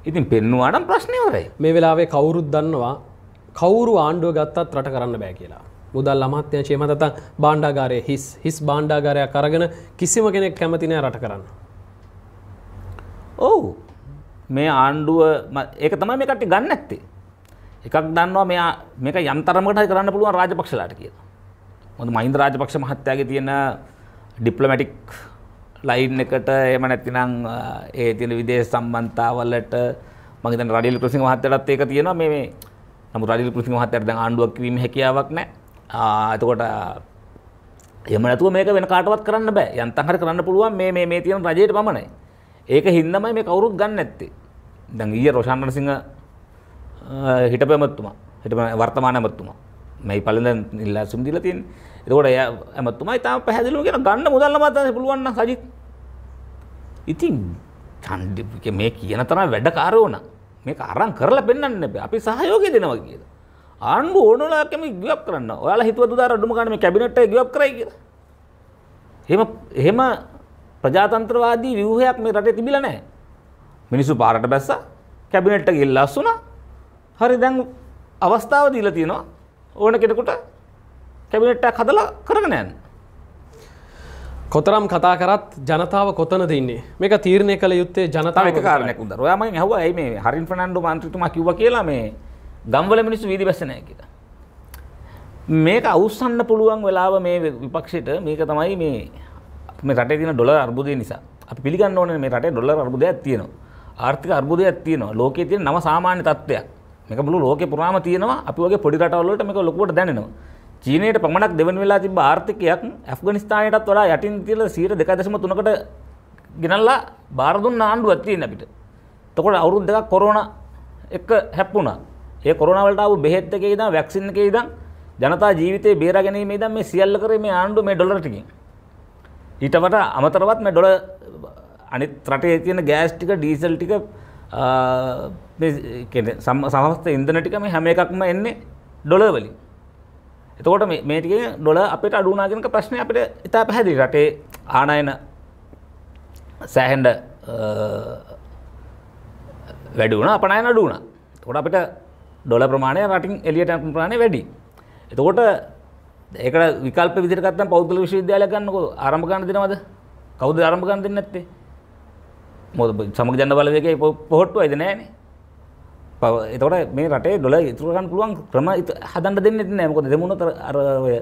A: ඉතින් පෙන්වුවා නම් ප්‍රශ්නේ වරයි. මේ වෙලාවේ කවුරුත් දන්නවා කවුරු ආණ්ඩුව ගත්තත් රට කරන්න බෑ කියලා. මුදල් අමාත්‍යංශය මතත බාණ්ඩාගාරය හිස් හිස් බාණ්ඩාගාරයක් අරගෙන කිසිම කෙනෙක් කැමතිනය රට කරන්න. ඔවු මේ ආණ්ඩුව
B: ඒක තමයි මේ කට්ටි ගන්න ඇත්තේ. එකක් දන්නවා මෙයා මේක යම්තරමකට කරන්න පුළුවන් රාජපක්ෂලාට කියලා. මොකද මහින්ද රාජපක්ෂ මහත්තයාගේ තියෙන ඩිප්ලොමැටික් ලයින් එකට එහෙම නැත්නම් ඒ තියෙන විදේශ සම්බන්ධතාවලට මම හිතන්නේ රනිල් කුසිංහ මහත්තයාටත් ඒක තියෙනවා මේ මේ නමුත් රනිල් කුසිංහ මහත්තයාට දැන් ආණ්ඩුවක් කිරීමේ හැකියාවක් නැහැ. එතකොට එම නැතුව මේක වෙන කාටවත් කරන්න බෑ යන්තහර කරන්න පුළුවන් මේ මේ තියෙන රජයට පමණයි ඒක හින්දමයි මේ කවුරුත් ගන්න ඇත්තේ දැන් ඊය රෝෂාන් සිංහ හිටපු ඇමතුමා හිටපු වර්තමාන ඇමතුමා මේ පළඳ ඉල්ලාසුම් දීලා තියෙන්නේ එතකොට එයා ඇමතුමා ඉතාම පැහැදිලිව කියන ගන්න මුදල් ලබා ගන්න පුළුවන් නම් සජිත් ඉතින් ඡන්දි මේ කියන තරම් වැඩ කාරෝණ මේක අරන් කරලා පෙන්වන්න බෑ අපි සහයෝගය දෙනවා කියලා ආණ්ඩු ඕනලා කැම ගියප් කරන්න ඔයාලා හිතුවද දාර අඩුම ගන්න මේ කැබිනට් එක ගියප් කරයි කියලා. එහෙම එහෙම ප්‍රජාතන්ත්‍රවාදී ව්‍යුහයක් මේ රටේ තිබිලා නැහැ. මිනිස්සු පාරට බැස්සා කැබිනට් එක ගිහිල්ලා අස්සුණා. හරි දැන් අවස්ථාව දීලා තියෙනවා ඕන කෙනෙකුට
A: කැබිනට් එකක් හදලා කරගෙන යන්න. කොතරම් කතා කරත් ජනතාව කොතන දෙන්නේ මේක තීරණය කළ යුත්තේ ජනතාව එක කාරණයක් උදර.
B: ඔයා මම ඇහුවා ඇයි මේ හරින් ෆර්නැන්ඩෝ මන්ත්‍රීතුමා කිව්වා කියලා මේ ගම්වල මිනිස්සු වීදි බැස නැහැ කියලා. මේක අවුස්සන්න පුළුවන් වෙලාව මේ විපක්ෂයට මේක තමයි මේ මේ රටේ තියෙන ඩොලර් අර්බුදය නිසා. අපි පිළිගන්න ඕනේ මේ රටේ ඩොලර් අර්බුදයක් තියෙනවා. ආර්ථික අර්බුදයක් තියෙනවා. ලෝකයේ තියෙන නව සාමාන්‍ය තත්ත්වයක්. මේක මුළු ලෝකේ පුරාම තියෙනවා. අපි වගේ පොඩි රටවල් වලට මේක ලොකුවට දැනෙනවා. චීනයට පමණක් දෙවන වෙලා තිබ ආර්ථිකයක් ඇෆ්ගනිස්ථානයටත් වඩා යටින් තියලා 0.3කට ගෙනල්ලා බාර දුන්න ආණ්ඩුවක් තියෙන අපිට. එතකොට අවුරුදු දෙකක් කොරෝනා එක හැප්පුණා. ඒ කොරනවලටාව බෙහෙත්තක ඉදම් වැක්සින් එක ඉදම් ජනතා ජීවිතය බේරගැනීම ඉදම් මේ සියල්ල කර මේ ආණ්ඩු මේ ඩොලටකින් ඊටවට අමතරවත් මේ ඩොල අනිත් රටේ තියෙන ගෑස් ටික ඩීසල් ටික සමස්ත ඉන්දන ටික මේ හැම එකක්ම එන්නේ ඩොලවලින් එතකොට මේ ටික ඩොල අපිට අඩුනාගෙනක ප්‍රශ්නය අපිට ඉතා පැහැදිලි රටේ ආනයන සෑහෙන්ඩ වැඩි වුණ අපනයන අඩුවුණ තොට අපිට ඩොල ප්‍රමාණය රටින් එලියට ප්‍රමාණය වැඩි. එතකොට ඒකට විකල්ප විදිරකත්තම් පෞද්ගල විශ්වවිද්‍යාලය ගන්නකො ආරම්භ ගන්න දෙනවද? කවුද ආරම්භ ගන්න දෙන්නේ නැත්තේ? මොකද සමග ජන බලවේගයේ පොහොට්ටුවයිද නැහැනේ. එතකොට මේ රටේ ඩොල ඉතුරු කරන්න පුළුවන් ක්‍රම හදන්න දෙන්නේ නැහැ. මොකද දෙමුණොත් අර ඔය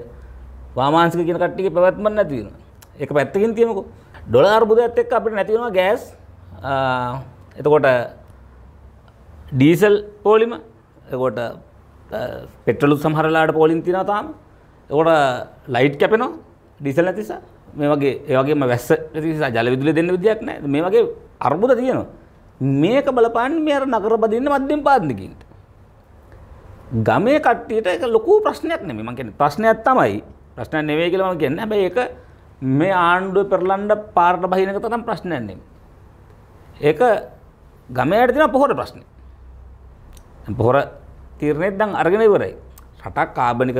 B: වාමාංශික කියන කට්ටියගේ පැවැත්මක් නැති වෙනවා. ඒක පැත්තකින් තියමුකෝ. ඩොල අර්බුදයත් එක්ක අපිට නැති වෙනවා ගෑස්. එතකොට ඩීසල් පොලිම එකොට පෙට්‍රලු සහරලාට පෝලින් තින තාම එකොට ලයිට් කැපෙනවා ඩිසල් ඇතිස මේ වගේ ඒවගේම වැස්ස නිසා ජලවිදුලි දෙන්න විදයක් නෑ මේ වගේ අර්බුද තියෙනවා මේක බලපාන් මේර නගර බදින්න මධ්‍යම් පාදකින්ට ගමේ කට්ටියට එක ලොකු ප්‍රශ්නයක් නෙමේ මං කියන්නේ ප්‍රශ්නයක් තමයි ප්‍රශ්නයක් නෙවෙයි කියලා මම කියන්නේ හැබැයි ඒක මේ ආණ්ඩුව පෙරලන්න පාරට බහින එක තරම් ප්‍රශ්නයක් නෙමේ ඒක ගමයට තියෙන පොහොර ප්‍රශ්නේ පොහොර තීරණයක් දැන් අරගෙන ඉවරයි. රටක් ආබනික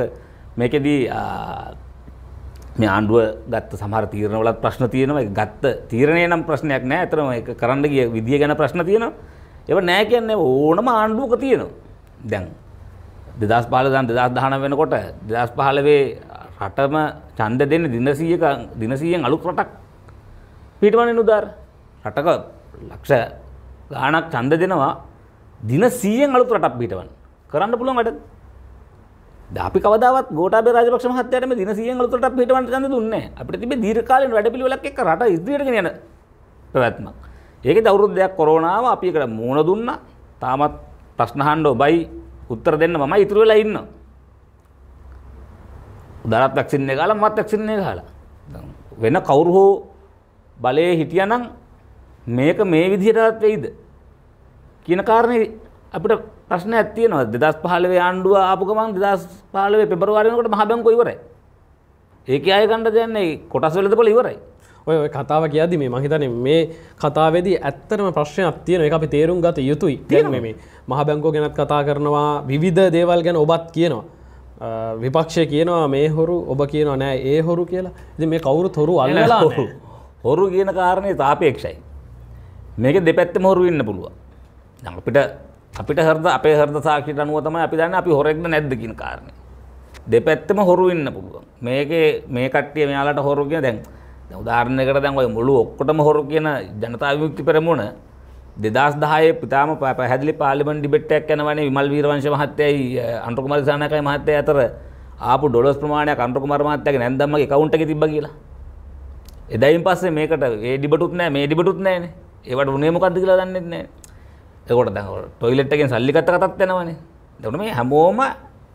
B: මේකෙදී මේ ආණ්ඩුව ගත්ත සමහර තීරණවලත් ප්‍රශ්න තියෙනවා. ඒක ගත්ත තීරණය නම් ප්‍රශ්නයක් නෑ. අතරම ඒක කරන්න ගිය විදිය ගැන ප්‍රශ්න තියෙනවා. ඒව නෑ කියන්නේ ඕනම ආණ්ඩුවක තියෙනවා. දැන් 2015 දැන් 2019 වෙනකොට 2015 රටම ඡන්ද දෙන්නේ දින 100ක දින 100න් අලුත් රටක් පිටවන්නේ උදාර රටක ලක්ෂ ගාණක් ඡන්ද දෙනවා දින 100න් අලුත් රටක් පිටවන්නේ කරන්න පුළුවන් වැඩ. අපි කවදාවත් ගෝඨාභය රාජපක්ෂ මහත්තයාට මේ දිනසියෙන් අලුතට පිටවන්න ඡන්ද දුන්නේ නැහැ. අපිට තිබ්බේ දීර්ඝකාලීන වැඩපිළිවෙලක් එක්ක රට ඉදිරියට ගෙන යන ප්‍රවැත්මක්. ඒකේ අවුරුද්දයක් කොරෝනාව අපි එකට මූණ දුන්නා. තාමත් ප්‍රශ්න අහන්න ඔබයි උත්තර දෙන්න මම ඉතුරු වෙලා ඉන්නවා. උදාරත් වැක්සින් එක ගාලා මමත් වැක්සින් එක ගාලා. වෙන කවුරු හෝ බලයේ හිටියනම් මේක මේ විදිහටවත් වෙයිද කියන කාරණේ අපිට ප්‍රශ්නයක් තියෙනවා දෙදස් පහලවේ ආණ්ඩුව ආපුකමන් දෙදස් පාලවේ පෙබරවාරයකට මහබැංකො ඉවරයි
A: ඒක අයකණ්ඩ දෙන්නේ කොටස් වෙලදපල ඉවරයි ඔය කතාව කියද මේ මහිතන මේ කතාවේදී ඇත්තරම ප්‍රශ්නයක් තියෙන එක අපි තේරුම් ගත යුතුයි මේ මහබැංකෝ ගැනත් කතා කරනවා විවිධ දේවල් ගැන ඔබත් කියනවා විපක්ෂය කියනවා මේ හොරු ඔබ කියනවා නෑ ඒ හොරු කියලා ඉති මේ කවුරු හොරු අල්ලලා හොරු කියන කාරණය
B: තාපේක්ෂයි මේක දෙපැත්ත මොරු ඉන්න පුළුව අපිට අපිට හරද අපේ හරද සාක්ෂිට අනුව තමයි අපි දන්න අපි හොරෙක්ද නැද්ද කියන කාරණේ. දෙපැත්තම හොරු ඉන්න පුළුවන්. මේකේ මේ කට්ටිය මෙයාලට හොරු කියන දැන් දැන් උදාහරණයකට දැන් ඔය මුළු ඔක්කොටම හොරු කියන ජනතා විමුක්ති පෙරමුණ 2010 පිටාම පැහැදිලි පාර්ලිමේන්තු ඩිබේට් එකක් යනවනේ විමල් වීරවංශ මහත්තයයි අනුර කුමාර දිසානායකයි මහත්තයයි අතර ආපු ඩොලර්ස් ප්‍රමාණයක් අනුර කුමාර මහත්තයාගේ නැන්දම්මගේ account එකේ තිබ්බා කියලා. එදයින් පස්සේ මේකට ඒ ඩිබටුත් නැහැ මේ ඩිබටුත් නැහැනේ. ඒවට උනේ මොකද්ද කියලා දන්නේ නැහැ. එකොට දැ ටොයිලෙට්ගෙන් සල්ලිකත කතත් යනවනේ දන මේ හැමෝම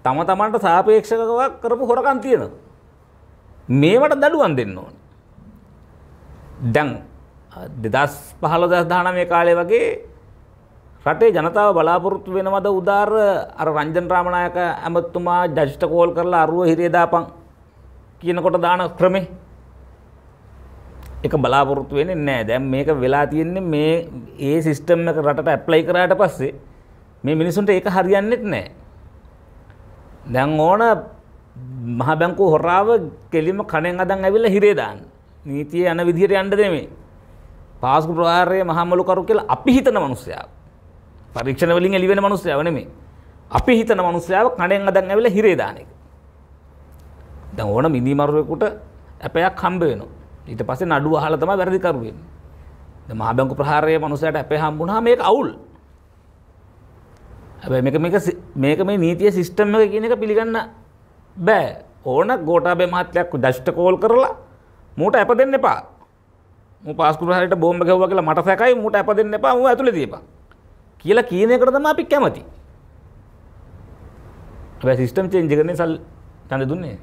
B: තම තමන්ට සාපේක්ෂකව කරපු හොරකන් තියෙන මේමට දඩුවන් දෙන්න ඕන දැන් දෙදස් පහළ දස් දාන මේ කාලය වගේ රටේ ජනතාව බලාපොරොත්තු වෙනවද උදාර අර රංජන් රාමණයක ඇමත්තුමා ජජ්ට කෝල් කරලා අරුව හිරේ දාපන් කියනකොට දාන ක්‍රමේ එක බලාපොරොත්තු වෙන්නේ නැහැ. දැන් මේක වෙලා තියෙන්නේ මේ ඒ සිස්ටම් එක රටට ඇප්ලයි කරාට පස්සේ මේ මිනිසුන්ට ඒක හරියන්නේ නැහැ. දැන් ඕන මහ බැංකුව හොරාව කෙලිම කණෙන් අදන් ඇවිල්ලා හිරේ දාන්න. නීතිය යන විදිහට යන්න දෙමේ. පාස්කු ප්‍රහාරයේ මහමලු කරු කියලා අපි හිතන මිනිස්සයා. පරීක්ෂණ වලින් එළි වෙන මිනිස්සයව නෙමෙයි. අපි හිතන මිනිස්සයාව කණෙන් අදන් ඇවිල්ලා හිරේ දාන එක. දැන් ඕන මිනිමරුවෙකුට අපයක් හම්බ වෙනවා. ඊට පස්සේ නඩුව අහලා තමයි වැරදිකරු වෙන්නේ. දැන් මහා බැංකු ප්‍රහාරයේ මනුස්සයට අපේ හම්බුනහම මේක අවුල්. හැබැයි මේක මේක මේක මේ නීතිය සිස්ටම් එක කියන එක පිළිගන්න බෑ. ඕන ගෝඨාභය මහත්තයක් ජස්ට් කෝල් කරලා මූට ඇප දෙන්න එපා. මූ පාස්කු ප්‍රහාරයට බෝම්බ ගැහුවා කියලා මට සැකයි මූට ඇප දෙන්න එපා මූ ඇතුලේ තියපන්. කියලා කියන එකට තමයි අපි කැමති.
A: හැබැයි සිස්ටම් චේන්ජ් එකනේ සල් ඡන්ද දුන්නේ.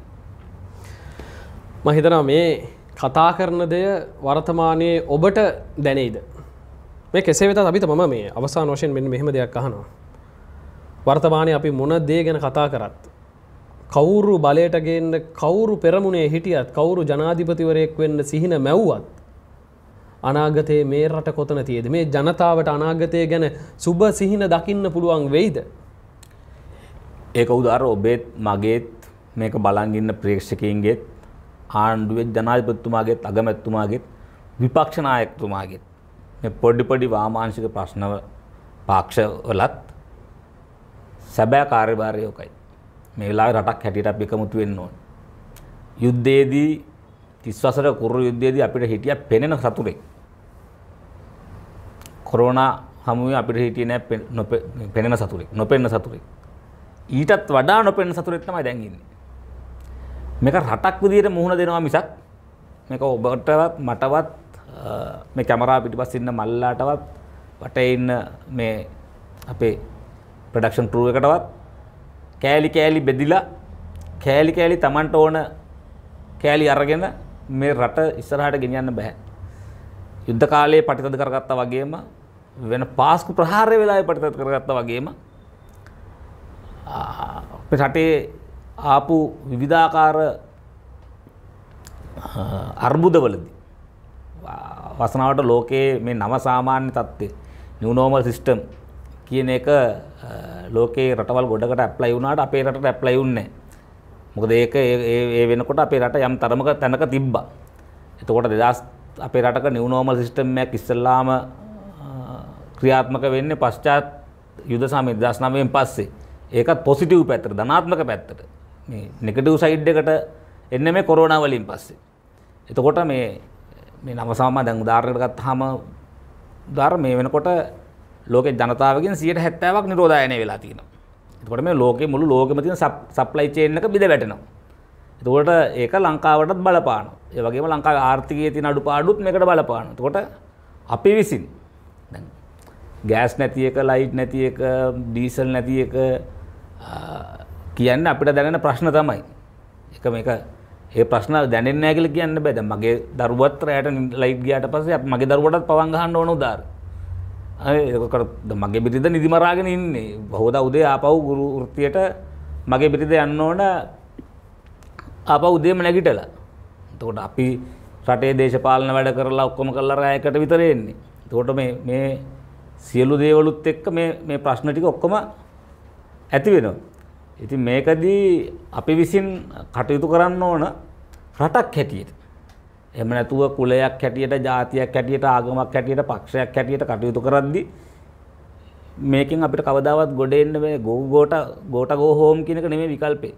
A: මම හිතනවා මේ කතා කරන දෙය වර්තමානයේ ඔබට දැනෙයිද මේ කෙසේ වෙත අපිත මම මේ අවසා නොෂයෙන් මෙ මෙහෙම දෙයක් අහනවා වර්තමානය අපි මොන දේ ගැන කතා කරත් කවුරු බලයට ගේන්න කවුරු පෙරමුණේ හිටියත් කවුරු ජනාධිපතිවරයෙක් වෙන්න සිහින මැව්වත් අනාගතයේ මේ රට කොතන තියද මේ ජනතාවට අනාගතය ගැන සුබ සිහින දකින්න පුළුවන් වෙයිද
B: ඒක උදාර ඔබේත් මගේත් මේක බලන්ගින්න ප්‍රේක්ෂකයන්ගේත් ආණ්ඩුවේ ජනාධිපතිතුමාගේත් අගමැතිතුමාගේත් විපක්ෂ නායකතුමාගේත් මේ පොඩි පොඩි වාමාංශික ප්‍රශ්නව පාක්ෂවලත් සැබෑ කාර්යභාරය ඔකයි. මේ වෙලාවේ රටක් හැටියට අපි එකමුතු වෙන්න ඕනේ. යුද්ධයේදී 30 වසර කුරු යුද්ධයේදී අපිට හිටියා පෙනෙන සතුරෙක්. කොරෝනා හමුවේ අපිට හිටියේ නෑ පෙනෙන සතුරෙක්, නොපෙනෙන සතුරෙක්. ඊටත් වඩා නොපෙනෙන සතුරෙක් තමයි දැන් ඉන්නේ. මේක රටක් විදියට මුහුණ දෙනවා මිසක් මේක ඔබටවත් මටවත් මේ කැමරා පිටිපස්සේ ඉන්න මල්ලාටවත් වටේ ඉන්න මේ අපේ ප්‍රොඩක්ෂන් ක්‍රූ එකටවත් කෑලි කෑලි බෙදිලා කෑලි කෑලි Tamanට ඕන කෑලි අරගෙන මේ රට ඉස්සරහට ගෙනියන්න බෑ. යුද්ධ කාලයේ පටිතද කරගත්තා වගේම වෙන පාස්කු ප්‍රහාරය වෙලාවේ පටිතද කරගත්තා වගේම අපේ රටේ ආපු විවිධාකාර අර්බුදවලදි. වසනාවට ලෝකයේ මේ නව සාමාන්‍ය තත්ත්වය නිවනෝමල් සිිස්ටම් කියන එක ලෝකේ රටවල් ගොඩකට ඇප්ලයි වුණට අපේ රට ඇප්ලයි උන්නේ මොකද ඒක ඒ වෙනකොට අපේ රට යම් තරමක තැනක තිබ්බ එතකොට දෙදස් අපේ රටක නිවනෝමල් සිිස්ටම්මයක් ඉස්සල්ලාම ක්‍රියාත්මක වෙන්න පශ්චාත් යුද සමය දශනාවයෙන් පස්සේ ඒකත් පොසිටව් පැත්තර ධනාත්මක පැත්තට නෙකටව් සයිඩ් එකට එන්න මේ කොරෝනාවලින් පස්සේ. එතකොට මේ මේ නවසාම දැන් උදාරණයටගත් හම දර් මේ වෙනකොට ලෝක ජනතාවගෙන් සියට හැත්තාවක් නිරෝධයනය වෙලා තියෙනවා. එතකොට මේ ලෝකෙ මුළු ලෝකෙම තියෙන සප්ලයි චේන් එක බිඳ වැටෙනවා. එතකොට ඒක ලංකාවටත් බලපානවා. ඒ වගේම ලංකාවේ ආර්ථිකයේ තියෙන අඩුපාඩුත් මේකට බලපානවා. එතකොට අපි විසින් දැන් ගෑස් නැති එක, ලයිට් නැති එක, ඩීසල් නැති එක කියන්න අපිට දැනෙන ප්‍රශ්න තමයි. එක මේක ඒ ප්‍රශ්න දැනෙන්නේ නැහැ කියලා කියන්න බෑ. දැන් මගේ දරුවත් රැයට ලයිට් ගියාට පස්සේ මගේ දරුවටත් පවන් ගහන්න ඕන උදාර. මගේ බිරිඳ නිදිමරාගෙන ඉන්නේ. බහෝදා උදේ ආපහු ගුරු වෘත්තියට මගේ බිරිඳ යන්න ඕන ආපහු උදේම නැගිටලා. එතකොට අපි රටේ දේශපාලන වැඩ කරලා ඔක්කොම කරලා රැයකට විතර එන්නේ. එතකොට මේ මේ සියලු දේවලුත් එක්ක මේ මේ ප්‍රශ්න ටික ඔක්කොම ඇති වෙනවා. ඉතින් මේකදී අපි විසින් කටයුතු කරන්න ඕන රටක් හැටියට. එහෙම නැතුව කුලයක් හැටියට, ජාතියක් හැටියට, ආගමක් හැටියට, පක්ෂයක් හැටියට කටයුතු කරද්දී මේකෙන් අපිට කවදාවත් ගොඩ එන්න මේ ගෝට ගෝට ගෝ හෝම් කියන එක නෙමෙයි විකල්පේ.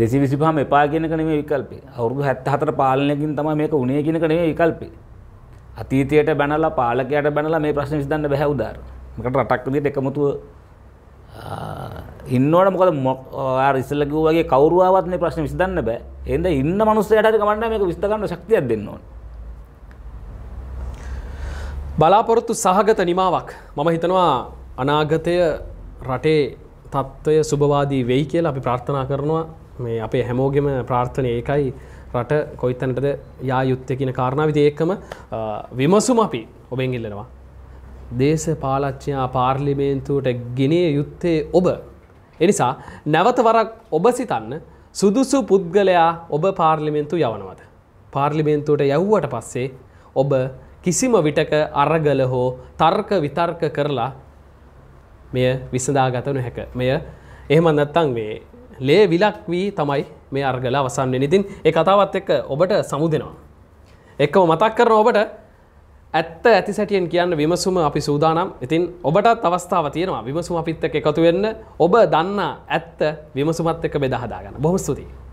B: 225ම එපා කියන එක නෙමෙයි විකල්පේ. අවුරුදු 74 පාලනයකින් තමයි මේක උනේ කියන එක නෙමෙයි විකල්පේ. අතීතයට බැනලා පාලකයට බැනලා මේ ප්‍රශ්නේ විසඳන්න බැහැ උදාර. මකට රටක් විදිහට එකමුතුව ඉන්නවට මොකද මොක්ආ රිසල්ලකිවගේ කවරුවාවත්න ප්‍රශ්න විසිදන්න
A: බෑ එද ඉන්න මනුස්සයට කමන්න මේක විස්තකන්න ශක්තියක් දෙන්නවා. බලාපොරොත්තු සහගත නිමාවක් මම හිතනවා අනාගතය රටේ තත්ත්වය සුභවාදී වෙයි කියලා අපි ප්‍රාර්ථනා කරනවා මේ අපේ හැමෝගෙම ප්‍රාර්ථනය ඒකයි රට කොයිතැනටද යා යුත්තය කියන කාරණාවිදි ඒකම විමසුම අපි ඔබෙන් ඉල්ලෙනවා දේශපාලච්ඥා පාර්ලිමේන්තුවට ගෙනිය යුත්තේ ඔබ. එනිසා නැවත වරක් ඔබ සිතන්න සුදුසු පුද්ගලයා ඔබ පාර්ලිමෙන්තු යවනවද. පාර්ලිමේන්තුවට යව්වට පස්සේ ඔබ කිසිම විටක අරගල හෝ තර්ක විතර්ක කරලා මෙය විසඳාගතනු හැක මෙය එහෙම නැත්තං මේ ලේ විලක් වී තමයි මේ අර්ගල අවසන්නේ නිතින් ඒ කතාවත් එක්ක ඔබට සමුදෙනවා. එක්කම මතක් කරන ඔබට ඇත්ත ඇති සැටියෙන් කියන්න විමසුම අපි සූදානම් ඉතින් ඔබටත් අවස්ථාව තියෙනවා විමසුම අපිත්තක එකතු වෙන්න ඔබ දන්නා ඇත්ත විමසුමත් එක බෙදහදාගන්න බොහොස්තුතියි